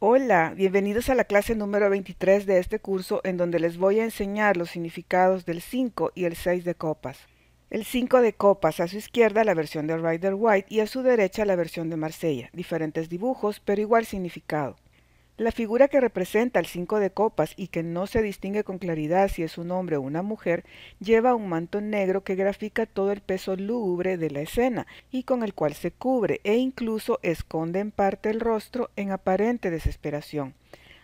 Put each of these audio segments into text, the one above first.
Hola, bienvenidos a la clase número 23 de este curso en donde les voy a enseñar los significados del 5 y el 6 de copas. El 5 de copas, a su izquierda la versión de Rider White y a su derecha la versión de Marsella, diferentes dibujos pero igual significado. La figura que representa el cinco de copas y que no se distingue con claridad si es un hombre o una mujer, lleva un manto negro que grafica todo el peso lúgubre de la escena y con el cual se cubre e incluso esconde en parte el rostro en aparente desesperación.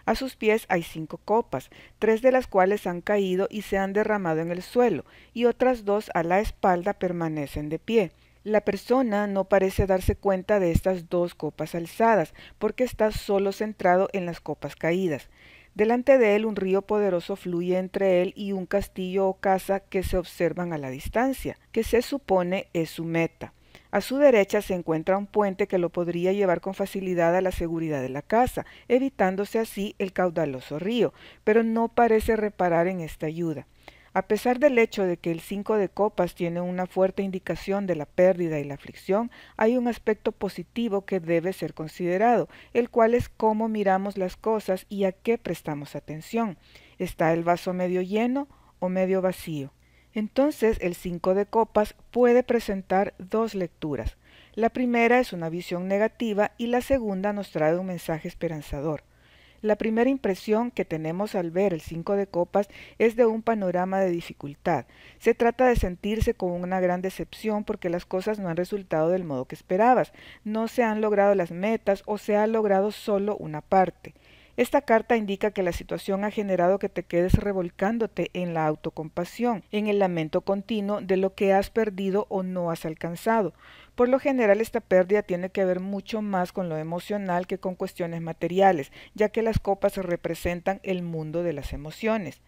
A sus pies hay cinco copas, tres de las cuales han caído y se han derramado en el suelo, y otras dos a la espalda permanecen de pie. La persona no parece darse cuenta de estas dos copas alzadas, porque está solo centrado en las copas caídas. Delante de él un río poderoso fluye entre él y un castillo o casa que se observan a la distancia, que se supone es su meta. A su derecha se encuentra un puente que lo podría llevar con facilidad a la seguridad de la casa, evitándose así el caudaloso río, pero no parece reparar en esta ayuda. A pesar del hecho de que el 5 de copas tiene una fuerte indicación de la pérdida y la aflicción, hay un aspecto positivo que debe ser considerado, el cual es cómo miramos las cosas y a qué prestamos atención. ¿Está el vaso medio lleno o medio vacío? Entonces el 5 de copas puede presentar dos lecturas. La primera es una visión negativa y la segunda nos trae un mensaje esperanzador. La primera impresión que tenemos al ver el cinco de copas es de un panorama de dificultad. Se trata de sentirse con una gran decepción porque las cosas no han resultado del modo que esperabas, no se han logrado las metas o se ha logrado solo una parte. Esta carta indica que la situación ha generado que te quedes revolcándote en la autocompasión, en el lamento continuo de lo que has perdido o no has alcanzado. Por lo general esta pérdida tiene que ver mucho más con lo emocional que con cuestiones materiales, ya que las copas representan el mundo de las emociones.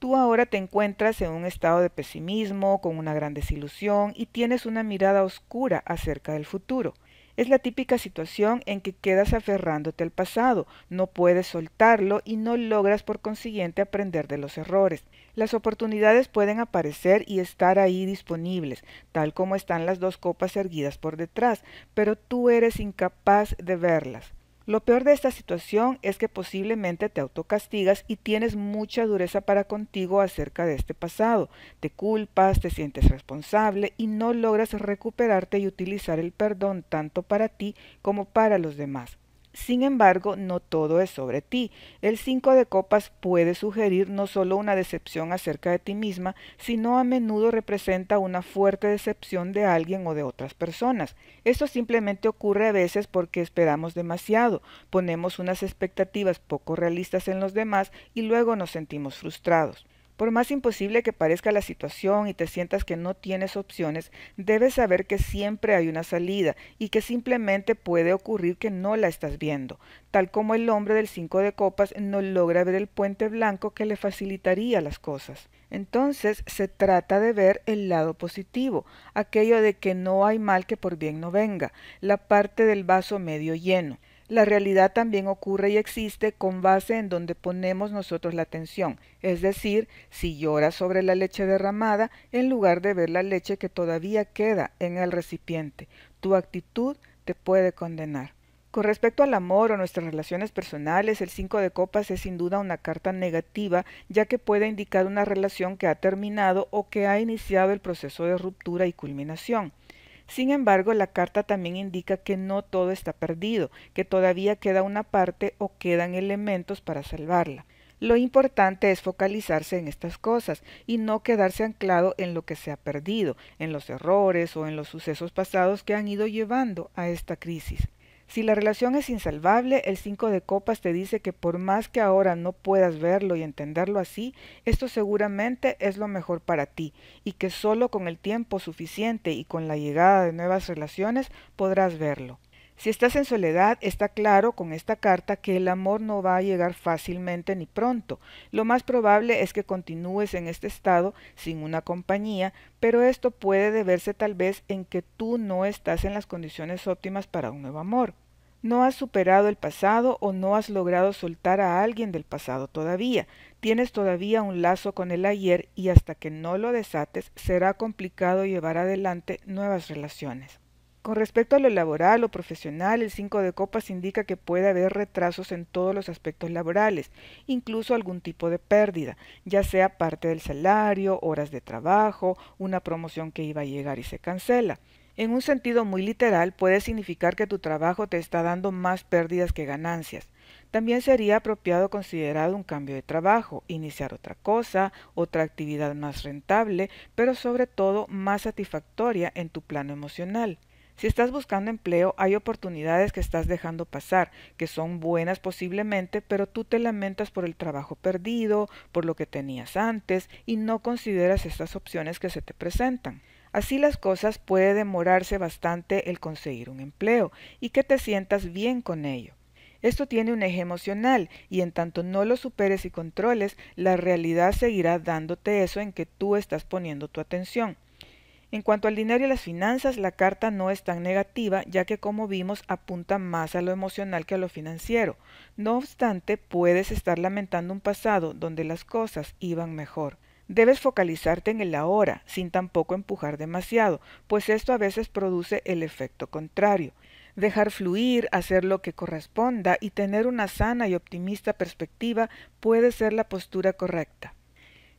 Tú ahora te encuentras en un estado de pesimismo, con una gran desilusión y tienes una mirada oscura acerca del futuro. Es la típica situación en que quedas aferrándote al pasado, no puedes soltarlo y no logras por consiguiente aprender de los errores. Las oportunidades pueden aparecer y estar ahí disponibles, tal como están las dos copas erguidas por detrás, pero tú eres incapaz de verlas. Lo peor de esta situación es que posiblemente te autocastigas y tienes mucha dureza para contigo acerca de este pasado. Te culpas, te sientes responsable y no logras recuperarte y utilizar el perdón tanto para ti como para los demás. Sin embargo, no todo es sobre ti. El 5 de copas puede sugerir no solo una decepción acerca de ti misma, sino a menudo representa una fuerte decepción de alguien o de otras personas. Esto simplemente ocurre a veces porque esperamos demasiado, ponemos unas expectativas poco realistas en los demás y luego nos sentimos frustrados. Por más imposible que parezca la situación y te sientas que no tienes opciones, debes saber que siempre hay una salida y que simplemente puede ocurrir que no la estás viendo, tal como el hombre del cinco de copas no logra ver el puente blanco que le facilitaría las cosas. Entonces se trata de ver el lado positivo, aquello de que no hay mal que por bien no venga, la parte del vaso medio lleno. La realidad también ocurre y existe con base en donde ponemos nosotros la atención, es decir, si lloras sobre la leche derramada en lugar de ver la leche que todavía queda en el recipiente. Tu actitud te puede condenar. Con respecto al amor o nuestras relaciones personales, el 5 de copas es sin duda una carta negativa, ya que puede indicar una relación que ha terminado o que ha iniciado el proceso de ruptura y culminación. Sin embargo, la carta también indica que no todo está perdido, que todavía queda una parte o quedan elementos para salvarla. Lo importante es focalizarse en estas cosas y no quedarse anclado en lo que se ha perdido, en los errores o en los sucesos pasados que han ido llevando a esta crisis. Si la relación es insalvable, el 5 de copas te dice que por más que ahora no puedas verlo y entenderlo así, esto seguramente es lo mejor para ti y que solo con el tiempo suficiente y con la llegada de nuevas relaciones podrás verlo. Si estás en soledad, está claro con esta carta que el amor no va a llegar fácilmente ni pronto. Lo más probable es que continúes en este estado sin una compañía, pero esto puede deberse tal vez en que tú no estás en las condiciones óptimas para un nuevo amor. No has superado el pasado o no has logrado soltar a alguien del pasado todavía. Tienes todavía un lazo con el ayer y hasta que no lo desates será complicado llevar adelante nuevas relaciones. Con respecto a lo laboral o profesional, el 5 de copas indica que puede haber retrasos en todos los aspectos laborales, incluso algún tipo de pérdida, ya sea parte del salario, horas de trabajo, una promoción que iba a llegar y se cancela. En un sentido muy literal puede significar que tu trabajo te está dando más pérdidas que ganancias. También sería apropiado considerar un cambio de trabajo, iniciar otra cosa, otra actividad más rentable, pero sobre todo más satisfactoria en tu plano emocional. Si estás buscando empleo, hay oportunidades que estás dejando pasar, que son buenas posiblemente, pero tú te lamentas por el trabajo perdido, por lo que tenías antes, y no consideras estas opciones que se te presentan. Así las cosas puede demorarse bastante el conseguir un empleo y que te sientas bien con ello. Esto tiene un eje emocional y en tanto no lo superes y controles, la realidad seguirá dándote eso en que tú estás poniendo tu atención. En cuanto al dinero y las finanzas, la carta no es tan negativa, ya que como vimos apunta más a lo emocional que a lo financiero. No obstante, puedes estar lamentando un pasado donde las cosas iban mejor. Debes focalizarte en el ahora, sin tampoco empujar demasiado, pues esto a veces produce el efecto contrario. Dejar fluir, hacer lo que corresponda y tener una sana y optimista perspectiva puede ser la postura correcta.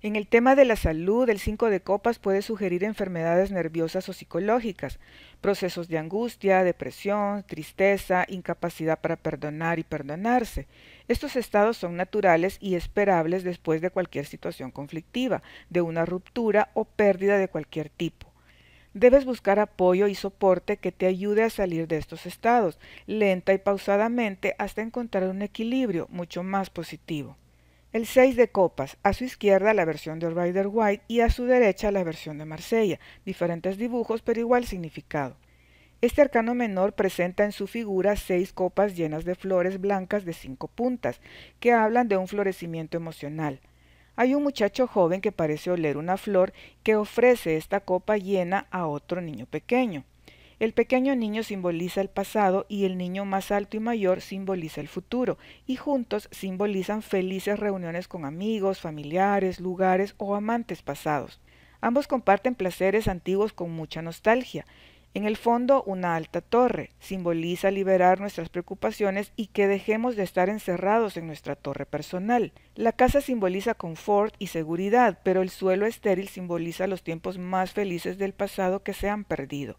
En el tema de la salud, el 5 de copas puede sugerir enfermedades nerviosas o psicológicas, procesos de angustia, depresión, tristeza, incapacidad para perdonar y perdonarse. Estos estados son naturales y esperables después de cualquier situación conflictiva, de una ruptura o pérdida de cualquier tipo. Debes buscar apoyo y soporte que te ayude a salir de estos estados, lenta y pausadamente, hasta encontrar un equilibrio mucho más positivo. El seis de copas, a su izquierda la versión de Rider White y a su derecha la versión de Marsella, diferentes dibujos pero igual significado. Este arcano menor presenta en su figura seis copas llenas de flores blancas de cinco puntas, que hablan de un florecimiento emocional. Hay un muchacho joven que parece oler una flor que ofrece esta copa llena a otro niño pequeño. El pequeño niño simboliza el pasado y el niño más alto y mayor simboliza el futuro, y juntos simbolizan felices reuniones con amigos, familiares, lugares o amantes pasados. Ambos comparten placeres antiguos con mucha nostalgia. En el fondo, una alta torre simboliza liberar nuestras preocupaciones y que dejemos de estar encerrados en nuestra torre personal. La casa simboliza confort y seguridad, pero el suelo estéril simboliza los tiempos más felices del pasado que se han perdido.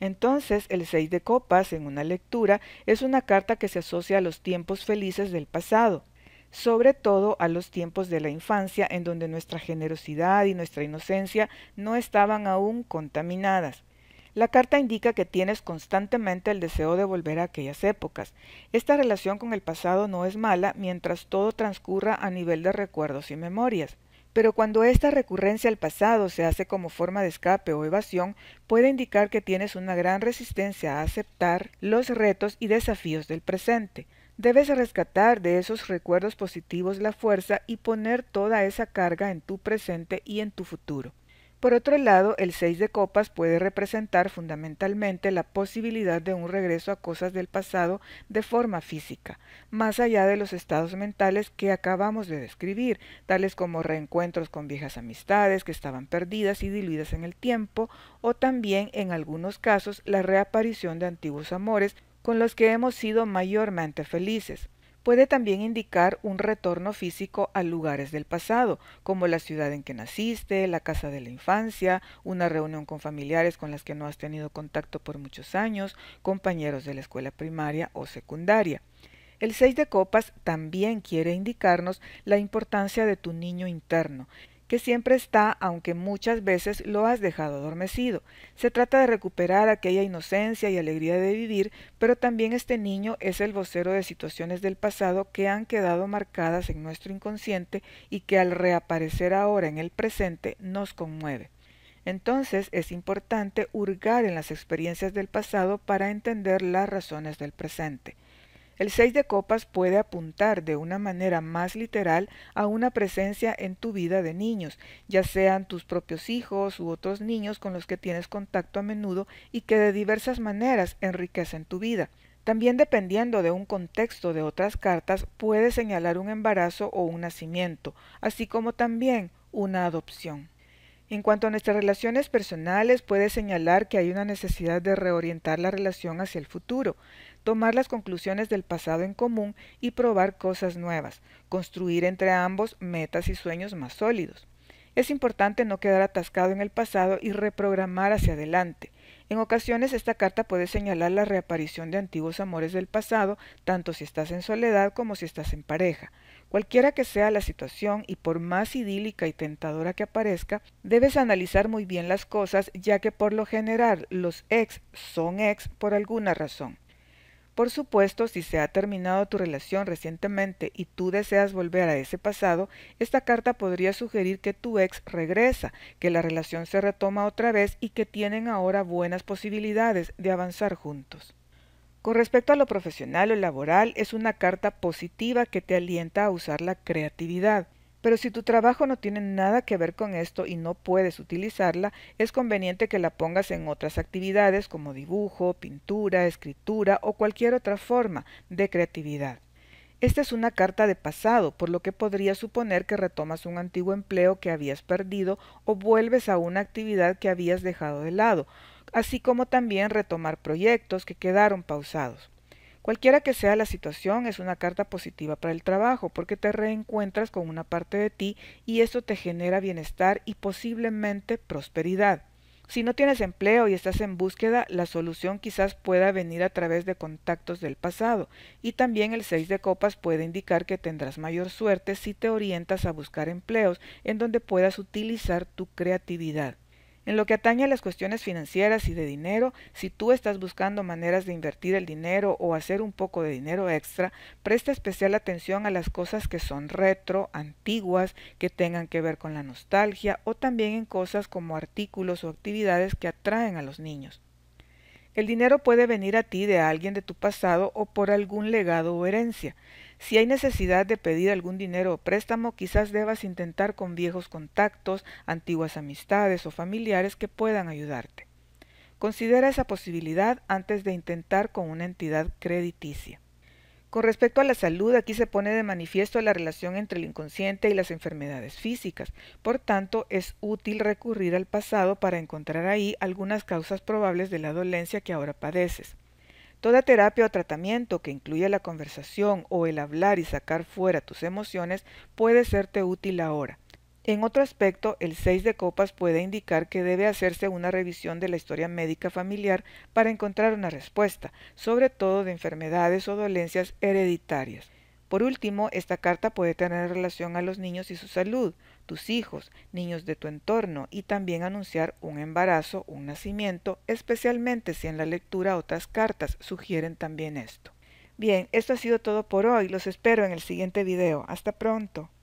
Entonces, el 6 de copas en una lectura es una carta que se asocia a los tiempos felices del pasado, sobre todo a los tiempos de la infancia en donde nuestra generosidad y nuestra inocencia no estaban aún contaminadas. La carta indica que tienes constantemente el deseo de volver a aquellas épocas. Esta relación con el pasado no es mala mientras todo transcurra a nivel de recuerdos y memorias pero cuando esta recurrencia al pasado se hace como forma de escape o evasión, puede indicar que tienes una gran resistencia a aceptar los retos y desafíos del presente. Debes rescatar de esos recuerdos positivos la fuerza y poner toda esa carga en tu presente y en tu futuro. Por otro lado, el seis de copas puede representar fundamentalmente la posibilidad de un regreso a cosas del pasado de forma física, más allá de los estados mentales que acabamos de describir, tales como reencuentros con viejas amistades que estaban perdidas y diluidas en el tiempo, o también, en algunos casos, la reaparición de antiguos amores con los que hemos sido mayormente felices, puede también indicar un retorno físico a lugares del pasado, como la ciudad en que naciste, la casa de la infancia, una reunión con familiares con las que no has tenido contacto por muchos años, compañeros de la escuela primaria o secundaria. El 6 de copas también quiere indicarnos la importancia de tu niño interno, que siempre está, aunque muchas veces lo has dejado adormecido. Se trata de recuperar aquella inocencia y alegría de vivir, pero también este niño es el vocero de situaciones del pasado que han quedado marcadas en nuestro inconsciente y que al reaparecer ahora en el presente nos conmueve. Entonces es importante hurgar en las experiencias del pasado para entender las razones del presente. El seis de copas puede apuntar de una manera más literal a una presencia en tu vida de niños, ya sean tus propios hijos u otros niños con los que tienes contacto a menudo y que de diversas maneras enriquecen tu vida. También dependiendo de un contexto de otras cartas puede señalar un embarazo o un nacimiento, así como también una adopción. En cuanto a nuestras relaciones personales, puede señalar que hay una necesidad de reorientar la relación hacia el futuro tomar las conclusiones del pasado en común y probar cosas nuevas, construir entre ambos metas y sueños más sólidos. Es importante no quedar atascado en el pasado y reprogramar hacia adelante. En ocasiones esta carta puede señalar la reaparición de antiguos amores del pasado, tanto si estás en soledad como si estás en pareja. Cualquiera que sea la situación y por más idílica y tentadora que aparezca, debes analizar muy bien las cosas ya que por lo general los ex son ex por alguna razón. Por supuesto, si se ha terminado tu relación recientemente y tú deseas volver a ese pasado, esta carta podría sugerir que tu ex regresa, que la relación se retoma otra vez y que tienen ahora buenas posibilidades de avanzar juntos. Con respecto a lo profesional o laboral, es una carta positiva que te alienta a usar la creatividad. Pero si tu trabajo no tiene nada que ver con esto y no puedes utilizarla, es conveniente que la pongas en otras actividades como dibujo, pintura, escritura o cualquier otra forma de creatividad. Esta es una carta de pasado, por lo que podría suponer que retomas un antiguo empleo que habías perdido o vuelves a una actividad que habías dejado de lado, así como también retomar proyectos que quedaron pausados. Cualquiera que sea la situación, es una carta positiva para el trabajo, porque te reencuentras con una parte de ti y eso te genera bienestar y posiblemente prosperidad. Si no tienes empleo y estás en búsqueda, la solución quizás pueda venir a través de contactos del pasado, y también el 6 de copas puede indicar que tendrás mayor suerte si te orientas a buscar empleos en donde puedas utilizar tu creatividad. En lo que atañe a las cuestiones financieras y de dinero, si tú estás buscando maneras de invertir el dinero o hacer un poco de dinero extra, presta especial atención a las cosas que son retro, antiguas, que tengan que ver con la nostalgia o también en cosas como artículos o actividades que atraen a los niños. El dinero puede venir a ti de alguien de tu pasado o por algún legado o herencia. Si hay necesidad de pedir algún dinero o préstamo, quizás debas intentar con viejos contactos, antiguas amistades o familiares que puedan ayudarte. Considera esa posibilidad antes de intentar con una entidad crediticia. Con respecto a la salud, aquí se pone de manifiesto la relación entre el inconsciente y las enfermedades físicas. Por tanto, es útil recurrir al pasado para encontrar ahí algunas causas probables de la dolencia que ahora padeces. Toda terapia o tratamiento que incluya la conversación o el hablar y sacar fuera tus emociones puede serte útil ahora. En otro aspecto, el 6 de copas puede indicar que debe hacerse una revisión de la historia médica familiar para encontrar una respuesta, sobre todo de enfermedades o dolencias hereditarias. Por último, esta carta puede tener relación a los niños y su salud tus hijos, niños de tu entorno y también anunciar un embarazo, un nacimiento, especialmente si en la lectura otras cartas sugieren también esto. Bien, esto ha sido todo por hoy, los espero en el siguiente video. Hasta pronto.